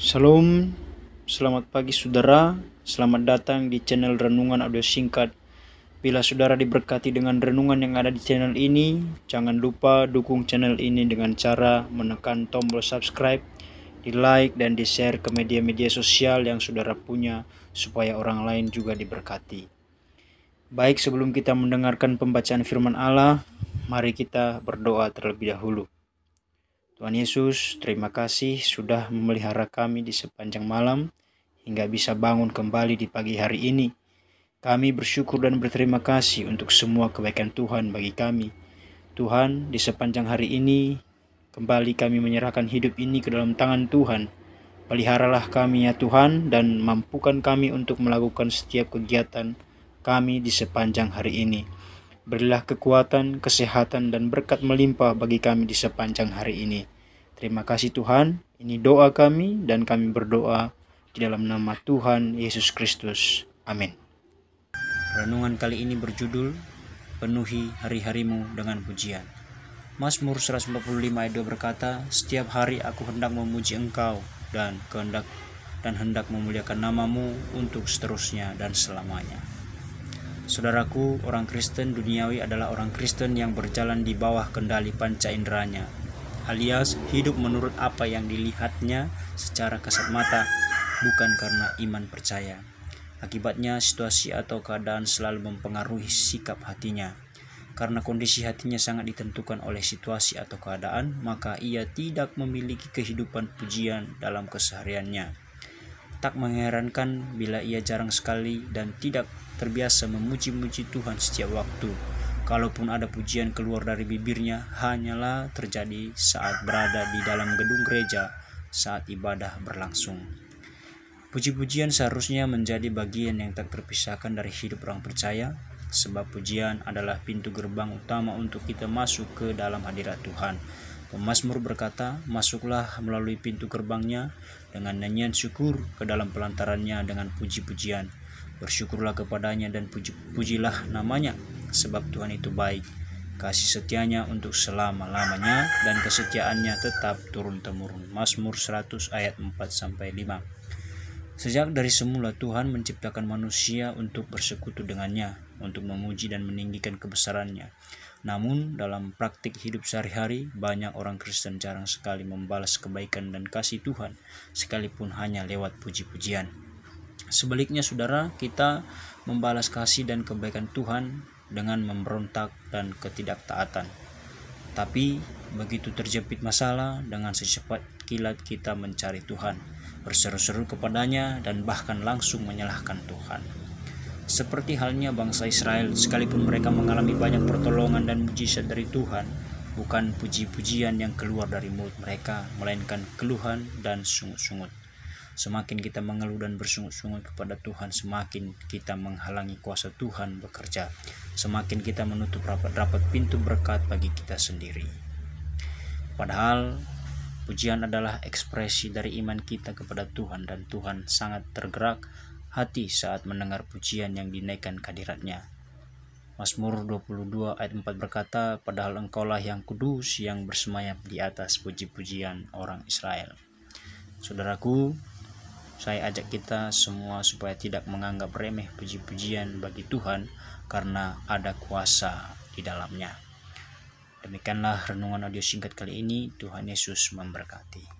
Shalom, selamat pagi saudara, selamat datang di channel Renungan Audio Singkat. Bila saudara diberkati dengan renungan yang ada di channel ini, jangan lupa dukung channel ini dengan cara menekan tombol subscribe, di like dan di share ke media-media sosial yang saudara punya supaya orang lain juga diberkati. Baik sebelum kita mendengarkan pembacaan firman Allah, mari kita berdoa terlebih dahulu. Tuhan Yesus, terima kasih sudah memelihara kami di sepanjang malam hingga bisa bangun kembali di pagi hari ini. Kami bersyukur dan berterima kasih untuk semua kebaikan Tuhan bagi kami. Tuhan, di sepanjang hari ini, kembali kami menyerahkan hidup ini ke dalam tangan Tuhan. Peliharalah kami ya Tuhan dan mampukan kami untuk melakukan setiap kegiatan kami di sepanjang hari ini. Berilah kekuatan, kesehatan, dan berkat melimpah bagi kami di sepanjang hari ini. Terima kasih Tuhan, ini doa kami dan kami berdoa di dalam nama Tuhan Yesus Kristus. Amin. Renungan kali ini berjudul Penuhi hari-harimu dengan pujian. Mazmur 145 ayat 2 berkata, "Setiap hari aku hendak memuji Engkau dan kehendak dan hendak memuliakan namamu untuk seterusnya dan selamanya." Saudaraku, orang Kristen duniawi adalah orang Kristen yang berjalan di bawah kendali panca inderanya alias hidup menurut apa yang dilihatnya secara kasat mata, bukan karena iman percaya. Akibatnya, situasi atau keadaan selalu mempengaruhi sikap hatinya. Karena kondisi hatinya sangat ditentukan oleh situasi atau keadaan, maka ia tidak memiliki kehidupan pujian dalam kesehariannya. Tak mengherankan bila ia jarang sekali dan tidak terbiasa memuji-muji Tuhan setiap waktu Kalaupun ada pujian keluar dari bibirnya, hanyalah terjadi saat berada di dalam gedung gereja saat ibadah berlangsung. Puji-pujian seharusnya menjadi bagian yang tak terpisahkan dari hidup orang percaya, sebab pujian adalah pintu gerbang utama untuk kita masuk ke dalam hadirat Tuhan. Pemasmur berkata, masuklah melalui pintu gerbangnya dengan nyanyian syukur ke dalam pelantarannya dengan puji-pujian. Bersyukurlah kepadanya dan puji pujilah namanya sebab Tuhan itu baik. Kasih setianya untuk selama-lamanya dan kesetiaannya tetap turun-temurun. Mazmur 100 ayat 4 sampai 5. Sejak dari semula Tuhan menciptakan manusia untuk bersekutu dengannya, untuk memuji dan meninggikan kebesarannya. Namun, dalam praktik hidup sehari-hari, banyak orang Kristen jarang sekali membalas kebaikan dan kasih Tuhan, sekalipun hanya lewat puji-pujian. Sebaliknya, saudara, kita membalas kasih dan kebaikan Tuhan dengan memberontak dan ketidaktaatan. Tapi begitu terjepit masalah, dengan secepat kilat kita mencari Tuhan, berseru-seru kepadanya dan bahkan langsung menyalahkan Tuhan. Seperti halnya bangsa Israel, sekalipun mereka mengalami banyak pertolongan dan mujizat dari Tuhan, bukan puji-pujian yang keluar dari mulut mereka, melainkan keluhan dan sungut-sungut. Semakin kita mengeluh dan bersungut-sungut kepada Tuhan, semakin kita menghalangi kuasa Tuhan bekerja. Semakin kita menutup rapat-rapat pintu berkat bagi kita sendiri. Padahal pujian adalah ekspresi dari iman kita kepada Tuhan dan Tuhan sangat tergerak hati saat mendengar pujian yang dinaikkan kadiratnya. Mazmur 22 ayat 4 berkata, Padahal engkaulah yang kudus yang bersemayam di atas puji-pujian orang Israel. Saudaraku, saya ajak kita semua supaya tidak menganggap remeh puji-pujian bagi Tuhan karena ada kuasa di dalamnya. Demikianlah renungan audio singkat kali ini. Tuhan Yesus memberkati.